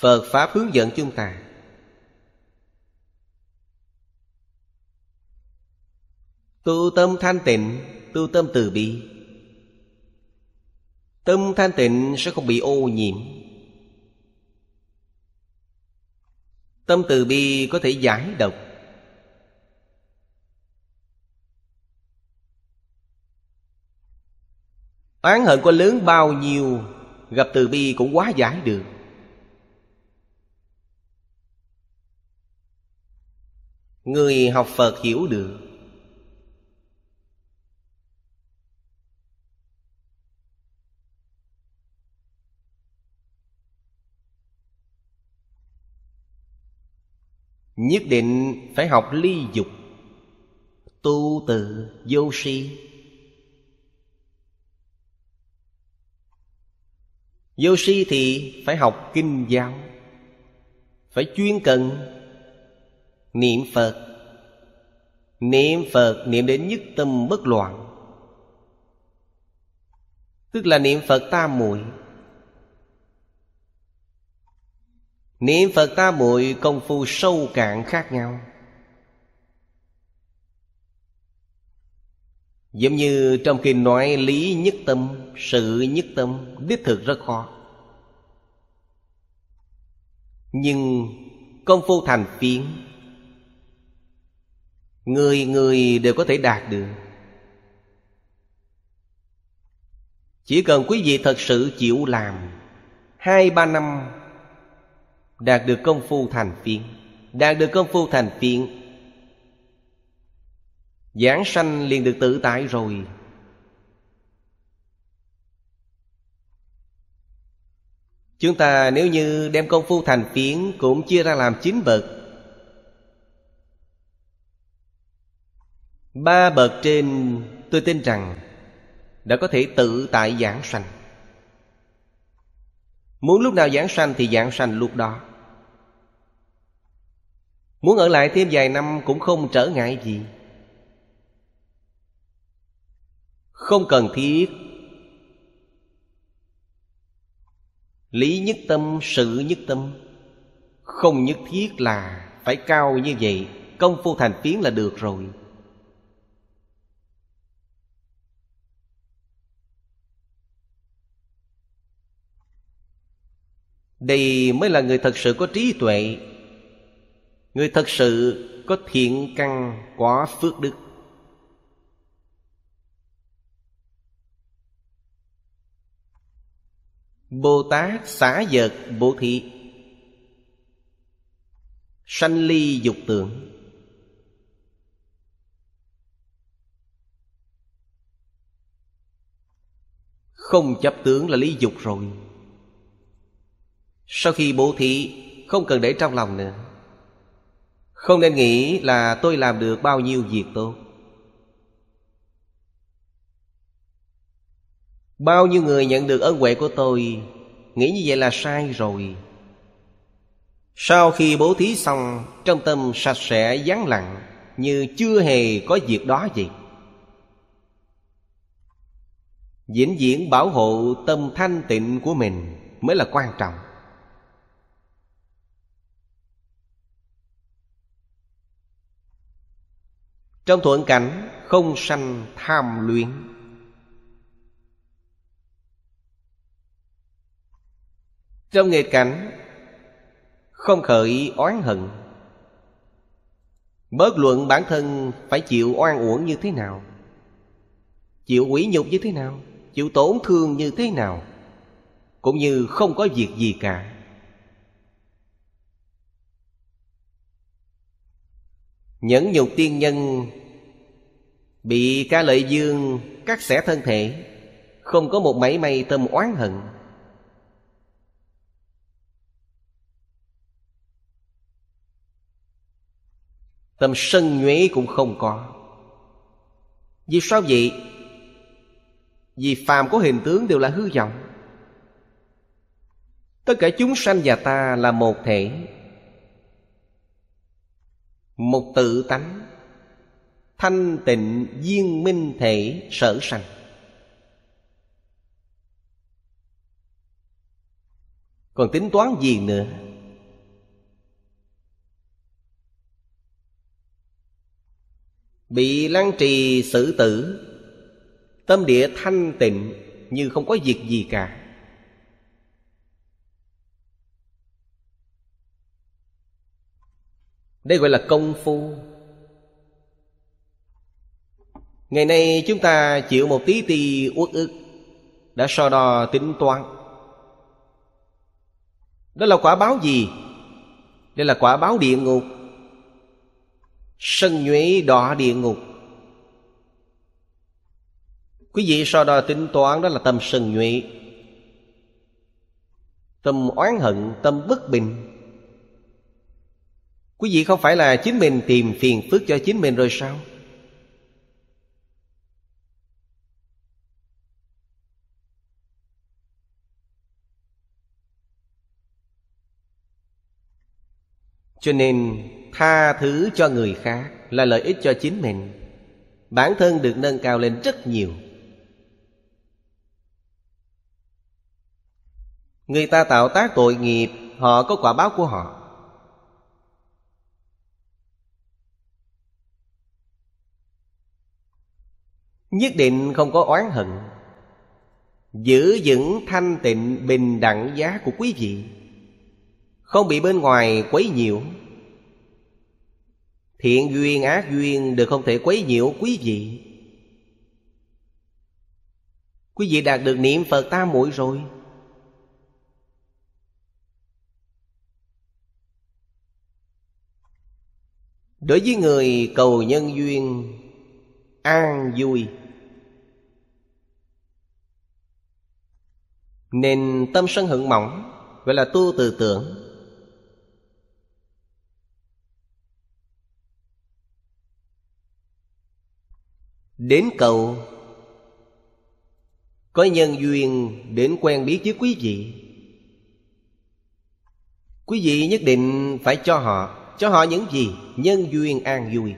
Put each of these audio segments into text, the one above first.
Phật Pháp hướng dẫn chúng ta Tu tâm thanh tịnh Tu tâm từ bi Tâm thanh tịnh sẽ không bị ô nhiễm Tâm từ bi có thể giải độc Oán hận có lớn bao nhiêu Gặp từ bi cũng quá giải được người học phật hiểu được nhất định phải học ly dục tu từ vô si vô si thì phải học kinh giáo phải chuyên cần Niệm Phật Niệm Phật niệm đến nhất tâm bất loạn Tức là niệm Phật tam muội Niệm Phật tam muội công phu sâu cạn khác nhau Giống như trong kinh nói lý nhất tâm, sự nhất tâm Đích thực rất khó Nhưng công phu thành phiến người người đều có thể đạt được chỉ cần quý vị thật sự chịu làm hai ba năm đạt được công phu thành phiền đạt được công phu thành phiền giảng sanh liền được tự tại rồi Chúng ta nếu như đem công phu thành phiến Cũng chia ra làm chín bậc ba bậc trên tôi tin rằng đã có thể tự tại giảng sanh muốn lúc nào giảng sanh thì giảng sanh lúc đó muốn ở lại thêm vài năm cũng không trở ngại gì không cần thiết lý nhất tâm sự nhất tâm không nhất thiết là phải cao như vậy công phu thành tiếng là được rồi đây mới là người thật sự có trí tuệ người thật sự có thiện căn có phước đức bồ tát xả dật bố thị sanh ly dục tưởng không chấp tướng là lý dục rồi sau khi bố thí Không cần để trong lòng nữa Không nên nghĩ là tôi làm được bao nhiêu việc tốt Bao nhiêu người nhận được ân huệ của tôi Nghĩ như vậy là sai rồi Sau khi bố thí xong Trong tâm sạch sẽ vắng lặng Như chưa hề có việc đó gì Diễn diễn bảo hộ tâm thanh tịnh của mình Mới là quan trọng Trong thuận cảnh không sanh tham luyến Trong nghịch cảnh không khởi oán hận Bớt luận bản thân phải chịu oan uổng như thế nào Chịu quỷ nhục như thế nào Chịu tổn thương như thế nào Cũng như không có việc gì cả Nhẫn nhục tiên nhân Bị ca lợi dương cắt xẻ thân thể Không có một mảy may tâm oán hận Tâm sân nhuế cũng không có Vì sao vậy? Vì phàm có hình tướng đều là hư vọng Tất cả chúng sanh và ta là một thể một tự tánh thanh tịnh viên minh thể sở sanh còn tính toán gì nữa bị lăng trì xử tử tâm địa thanh tịnh như không có việc gì cả Đây gọi là công phu Ngày nay chúng ta chịu một tí ti uất ức Đã so đo tính toán Đó là quả báo gì? Đây là quả báo địa ngục Sân nhuế đỏ địa ngục Quý vị so đo tính toán đó là tâm sân nhuế Tâm oán hận, tâm bất bình Quý vị không phải là chính mình tìm phiền phức cho chính mình rồi sao? Cho nên tha thứ cho người khác là lợi ích cho chính mình Bản thân được nâng cao lên rất nhiều Người ta tạo tác tội nghiệp Họ có quả báo của họ Nhất định không có oán hận Giữ vững thanh tịnh bình đẳng giá của quý vị Không bị bên ngoài quấy nhiễu Thiện duyên ác duyên đều không thể quấy nhiễu quý vị Quý vị đạt được niệm Phật ta muội rồi Đối với người cầu nhân duyên an vui nên tâm sân hận mỏng gọi là tu từ tưởng đến cầu có nhân duyên đến quen biết với quý vị quý vị nhất định phải cho họ cho họ những gì nhân duyên an vui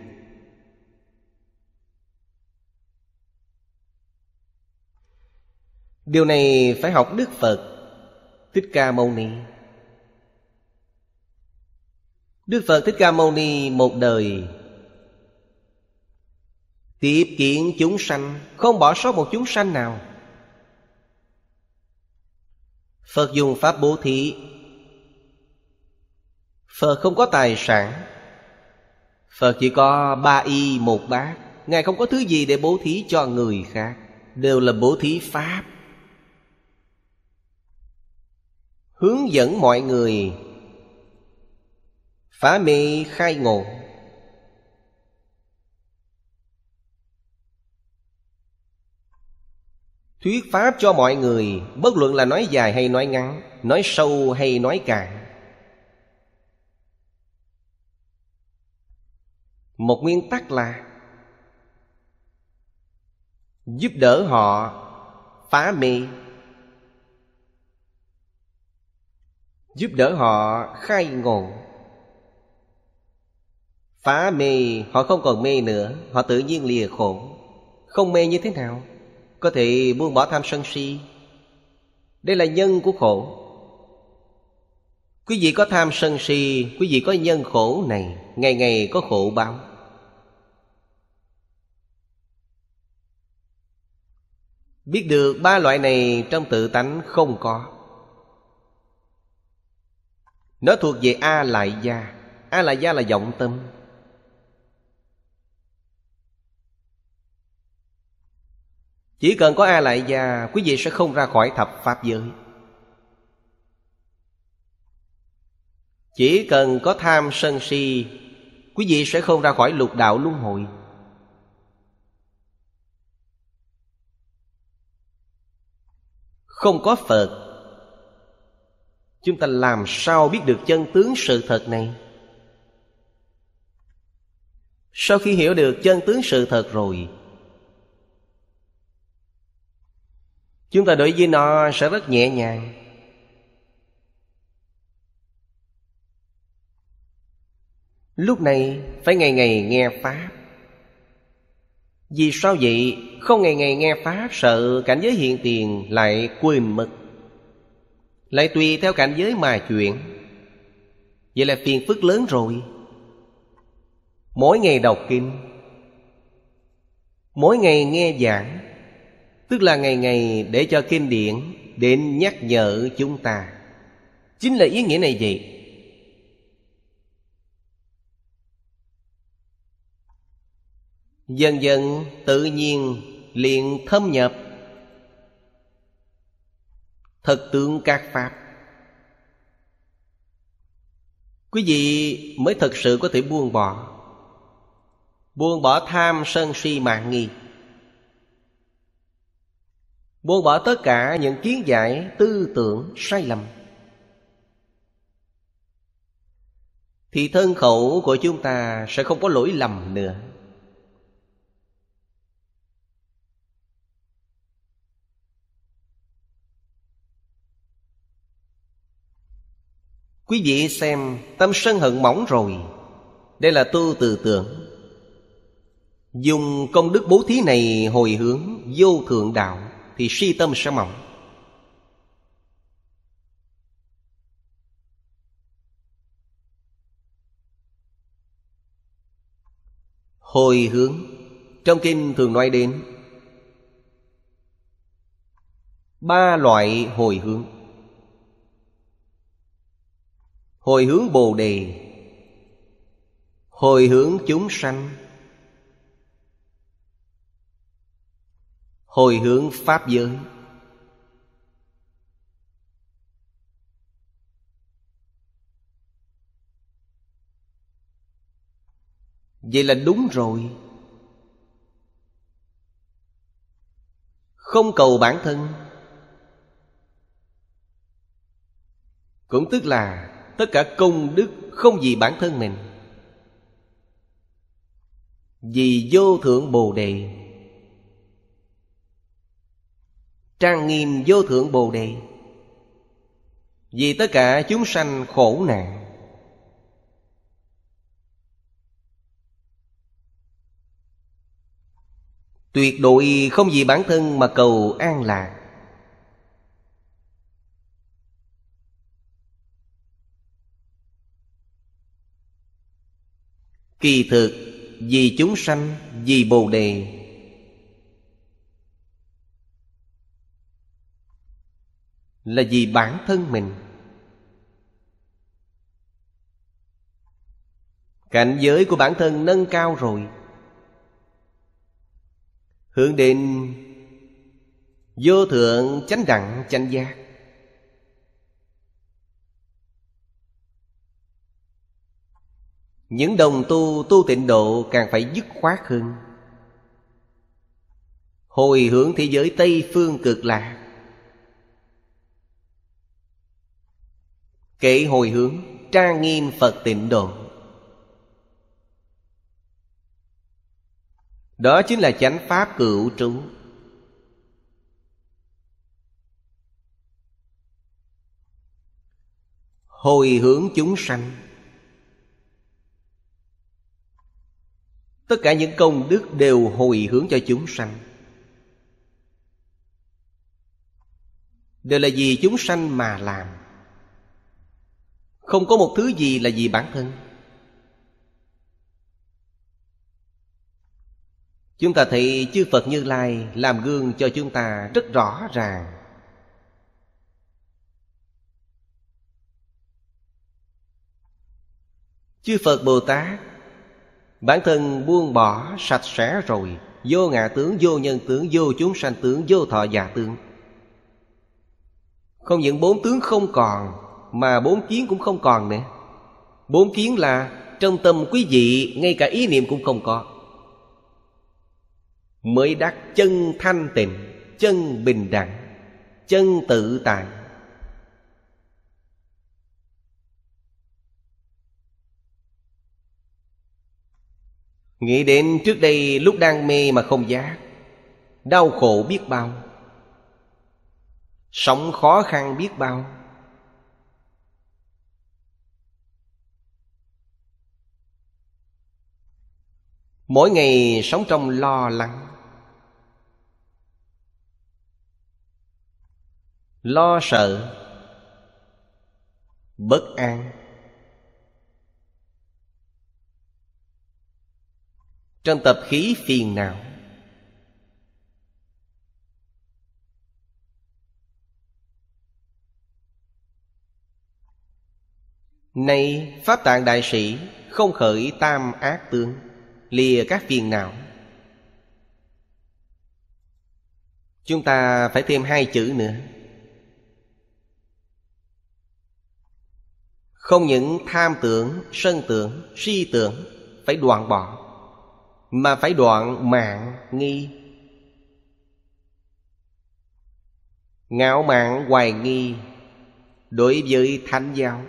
Điều này phải học Đức Phật Thích Ca Mâu Ni Đức Phật Thích Ca Mâu Ni một đời Tiếp kiện chúng sanh Không bỏ sót một chúng sanh nào Phật dùng pháp bố thí Phật không có tài sản Phật chỉ có ba y một bát Ngài không có thứ gì để bố thí cho người khác Đều là bố thí pháp hướng dẫn mọi người phá mê khai ngộ thuyết pháp cho mọi người bất luận là nói dài hay nói ngắn nói sâu hay nói cạn một nguyên tắc là giúp đỡ họ phá mê giúp đỡ họ khai ngộ phá mê họ không còn mê nữa họ tự nhiên lìa khổ không mê như thế nào có thể buông bỏ tham sân si đây là nhân của khổ quý vị có tham sân si quý vị có nhân khổ này ngày ngày có khổ báo biết được ba loại này trong tự tánh không có nó thuộc về A Lại Gia A Lại Gia là vọng tâm Chỉ cần có A Lại Gia Quý vị sẽ không ra khỏi thập Pháp giới Chỉ cần có tham sân si Quý vị sẽ không ra khỏi lục đạo luân hồi Không có Phật chúng ta làm sao biết được chân tướng sự thật này sau khi hiểu được chân tướng sự thật rồi chúng ta đối với nó sẽ rất nhẹ nhàng lúc này phải ngày ngày nghe pháp vì sao vậy không ngày ngày nghe pháp sợ cảnh giới hiện tiền lại quên mất lại tùy theo cảnh giới mà chuyện vậy là phiền phức lớn rồi mỗi ngày đọc kinh mỗi ngày nghe giảng tức là ngày ngày để cho kinh điển đến nhắc nhở chúng ta chính là ý nghĩa này vậy dần dần tự nhiên liền thâm nhập thật tướng các pháp quý vị mới thật sự có thể buông bỏ buông bỏ tham sân si mạng nghi buông bỏ tất cả những kiến giải tư tưởng sai lầm thì thân khẩu của chúng ta sẽ không có lỗi lầm nữa Quý vị xem tâm sân hận mỏng rồi Đây là tu từ tưởng Dùng công đức bố thí này hồi hướng vô thượng đạo Thì si tâm sẽ mỏng Hồi hướng Trong kinh thường nói đến Ba loại hồi hướng Hồi hướng Bồ Đề Hồi hướng chúng sanh Hồi hướng Pháp giới Vậy là đúng rồi Không cầu bản thân Cũng tức là tất cả công đức không vì bản thân mình vì vô thượng bồ đề trang nghiêm vô thượng bồ đề vì tất cả chúng sanh khổ nạn tuyệt đối không vì bản thân mà cầu an lạc Kỳ thực Vì chúng sanh Vì Bồ Đề Là vì bản thân mình Cảnh giới của bản thân nâng cao rồi Hướng đến Vô thượng chánh đẳng chánh giác những đồng tu tu tịnh độ càng phải dứt khoát hơn hồi hướng thế giới tây phương cực lạc kể hồi hướng trang nghiêm phật tịnh độ đó chính là chánh pháp cửu trú hồi hướng chúng sanh tất cả những công đức đều hồi hướng cho chúng sanh đều là vì chúng sanh mà làm không có một thứ gì là vì bản thân chúng ta thấy chư phật như lai làm gương cho chúng ta rất rõ ràng chư phật bồ tát Bản thân buông bỏ sạch sẽ rồi Vô ngã tướng, vô nhân tướng, vô chúng sanh tướng, vô thọ giả tướng Không những bốn tướng không còn Mà bốn kiến cũng không còn nữa Bốn kiến là trong tâm quý vị Ngay cả ý niệm cũng không có Mới đắc chân thanh tịnh Chân bình đẳng Chân tự tại Nghĩ đến trước đây lúc đang mê mà không giác Đau khổ biết bao Sống khó khăn biết bao Mỗi ngày sống trong lo lắng Lo sợ Bất an trong tập khí phiền não Nay Pháp Tạng Đại Sĩ không khởi tam ác tướng Lìa các phiền não Chúng ta phải thêm hai chữ nữa Không những tham tưởng, sân tưởng, si tưởng Phải đoạn bỏ mà phải đoạn mạng nghi ngạo mạn hoài nghi đối với thánh giáo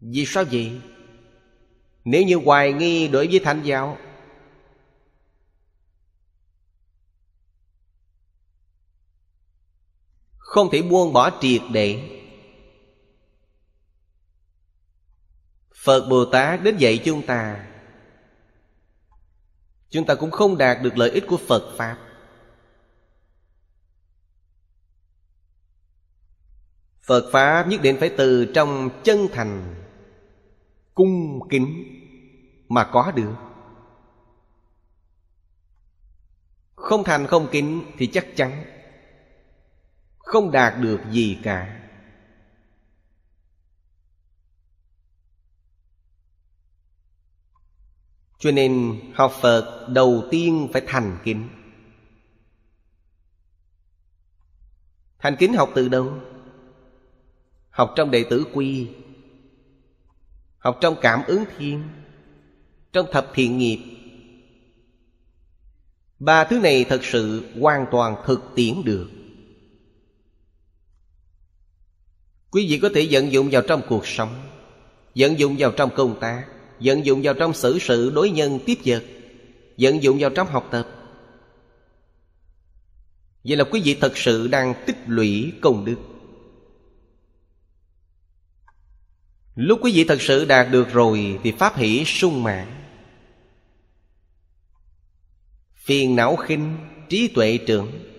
vì sao vậy nếu như hoài nghi đối với thánh giáo không thể buông bỏ triệt để Phật Bồ Tát đến dạy chúng ta Chúng ta cũng không đạt được lợi ích của Phật Pháp Phật Pháp nhất định phải từ trong chân thành Cung kính Mà có được Không thành không kính thì chắc chắn Không đạt được gì cả cho nên học phật đầu tiên phải thành kính thành kính học từ đâu học trong đệ tử quy học trong cảm ứng thiên trong thập thiện nghiệp ba thứ này thật sự hoàn toàn thực tiễn được quý vị có thể vận dụng vào trong cuộc sống vận dụng vào trong công tác vận dụng vào trong xử sự đối nhân tiếp vật vận dụng vào trong học tập vậy là quý vị thật sự đang tích lũy công đức lúc quý vị thật sự đạt được rồi thì pháp hỷ sung mãn phiền não khinh trí tuệ trưởng